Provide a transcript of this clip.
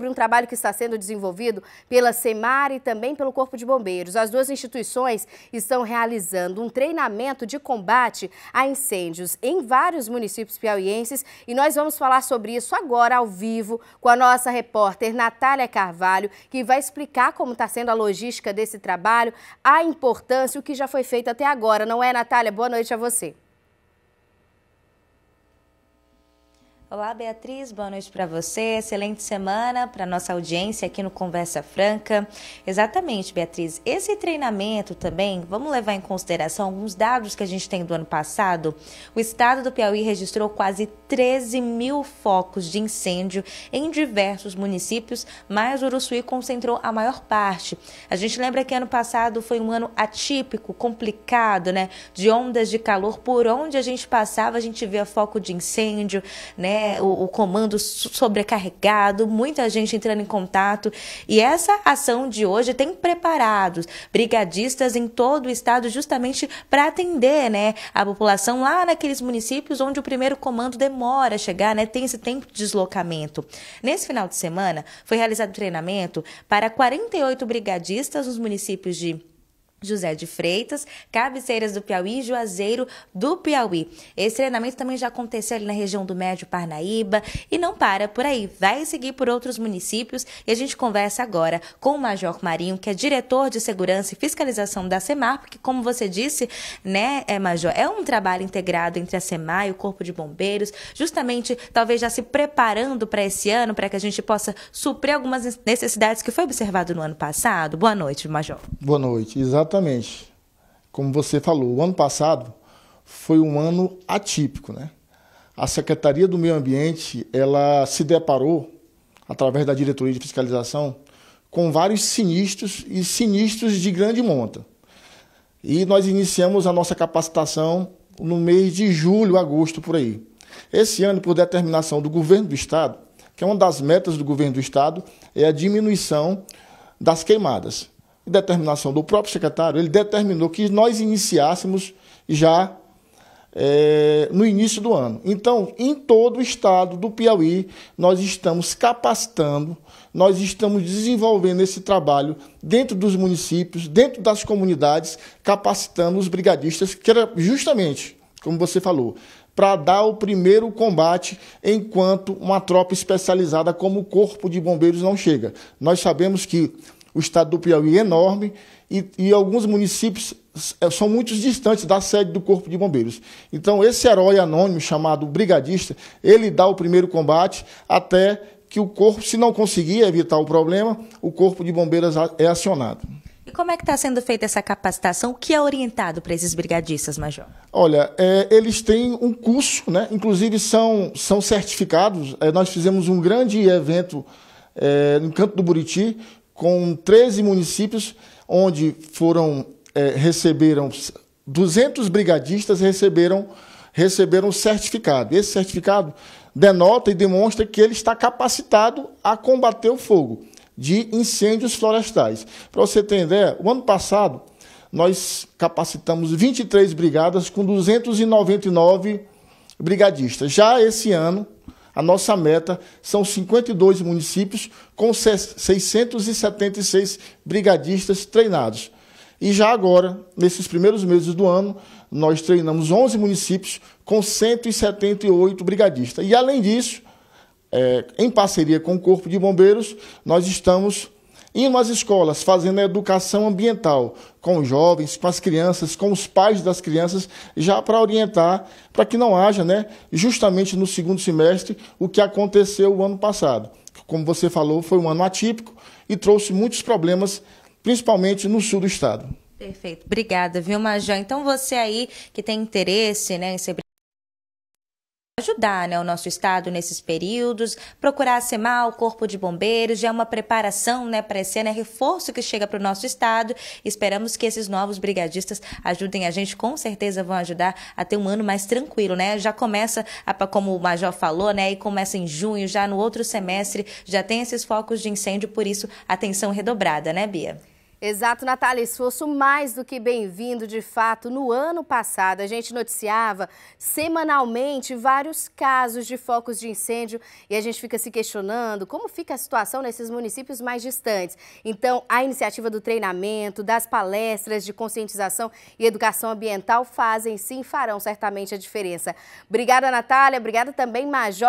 sobre um trabalho que está sendo desenvolvido pela SEMAR e também pelo Corpo de Bombeiros. As duas instituições estão realizando um treinamento de combate a incêndios em vários municípios piauienses e nós vamos falar sobre isso agora ao vivo com a nossa repórter Natália Carvalho, que vai explicar como está sendo a logística desse trabalho, a importância, o que já foi feito até agora. Não é, Natália? Boa noite a você. Olá, Beatriz, boa noite para você. Excelente semana para nossa audiência aqui no Conversa Franca. Exatamente, Beatriz. Esse treinamento também, vamos levar em consideração alguns dados que a gente tem do ano passado. O estado do Piauí registrou quase 13 mil focos de incêndio em diversos municípios, mas Uruçuí concentrou a maior parte. A gente lembra que ano passado foi um ano atípico, complicado, né? De ondas de calor, por onde a gente passava, a gente via foco de incêndio, né? É, o, o comando sobrecarregado, muita gente entrando em contato. E essa ação de hoje tem preparados brigadistas em todo o estado justamente para atender, né, a população lá naqueles municípios onde o primeiro comando demora a chegar, né, tem esse tempo de deslocamento. Nesse final de semana foi realizado treinamento para 48 brigadistas nos municípios de José de Freitas, Cabeceiras do Piauí e Juazeiro do Piauí. Esse treinamento também já aconteceu ali na região do Médio Parnaíba e não para por aí, vai seguir por outros municípios e a gente conversa agora com o Major Marinho, que é diretor de Segurança e Fiscalização da Semar, porque como você disse, né, é Major, é um trabalho integrado entre a Semar e o Corpo de Bombeiros, justamente talvez já se preparando para esse ano, para que a gente possa suprir algumas necessidades que foi observado no ano passado. Boa noite, Major. Boa noite. Exatamente Exatamente. Como você falou, o ano passado foi um ano atípico, né? A Secretaria do Meio Ambiente, ela se deparou através da Diretoria de Fiscalização com vários sinistros e sinistros de grande monta. E nós iniciamos a nossa capacitação no mês de julho, agosto por aí. Esse ano, por determinação do governo do estado, que é uma das metas do governo do estado, é a diminuição das queimadas determinação do próprio secretário, ele determinou que nós iniciássemos já é, no início do ano. Então, em todo o estado do Piauí, nós estamos capacitando, nós estamos desenvolvendo esse trabalho dentro dos municípios, dentro das comunidades, capacitando os brigadistas, que era justamente, como você falou, para dar o primeiro combate enquanto uma tropa especializada como o Corpo de Bombeiros não chega. Nós sabemos que o estado do Piauí é enorme e, e, alguns municípios é, são muito distantes da sede do Corpo de Bombeiros. Então, esse herói anônimo chamado brigadista, ele dá o primeiro combate até que o corpo, se não conseguir evitar o problema, o Corpo de Bombeiros é acionado. E como é que está sendo feita essa capacitação? O que é orientado para esses brigadistas, Major? Olha, é, eles têm um curso, né? inclusive são, são certificados. É, nós fizemos um grande evento é, no Canto do Buriti, com 13 municípios onde foram é, receberam 200 brigadistas receberam receberam certificado. Esse certificado denota e demonstra que ele está capacitado a combater o fogo de incêndios florestais. Para você ter ideia, o ano passado nós capacitamos 23 brigadas com 299 brigadistas. Já esse ano a nossa meta são 52 municípios com 676 brigadistas treinados. E já agora, nesses primeiros meses do ano, nós treinamos 11 municípios com 178 brigadistas. E além disso, é, em parceria com o Corpo de Bombeiros, nós estamos indo às escolas, fazendo a educação ambiental com os jovens, com as crianças, com os pais das crianças, já para orientar, para que não haja, né, justamente no segundo semestre, o que aconteceu o ano passado. Como você falou, foi um ano atípico e trouxe muitos problemas, principalmente no sul do estado. Perfeito. Obrigada, viu, Major? Então, você aí que tem interesse né, em ser ajudar né, o nosso estado nesses períodos, procurar a o Corpo de Bombeiros, já é uma preparação né, para esse ano, é reforço que chega para o nosso estado. Esperamos que esses novos brigadistas ajudem a gente, com certeza vão ajudar a ter um ano mais tranquilo, né? Já começa, a, como o Major falou, né? E começa em junho, já no outro semestre, já tem esses focos de incêndio, por isso, atenção redobrada, né, Bia? Exato, Natália, esforço mais do que bem-vindo, de fato. No ano passado, a gente noticiava semanalmente vários casos de focos de incêndio e a gente fica se questionando como fica a situação nesses municípios mais distantes. Então, a iniciativa do treinamento, das palestras de conscientização e educação ambiental fazem sim, farão certamente a diferença. Obrigada, Natália. Obrigada também, Major.